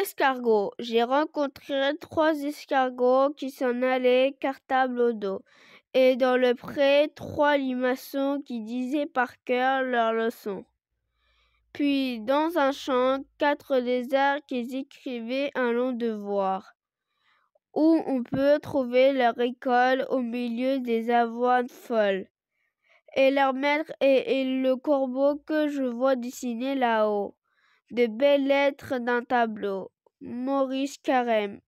Escargot. J'ai rencontré trois escargots qui s'en allaient cartable au dos. Et dans le pré, trois limaçons qui disaient par cœur leurs leçons. Puis, dans un champ, quatre lézards qui écrivaient un long devoir. Où on peut trouver leur école au milieu des avoines folles. Et leur maître et, et le corbeau que je vois dessiner là-haut de belles lettres d'un tableau. Maurice Carême.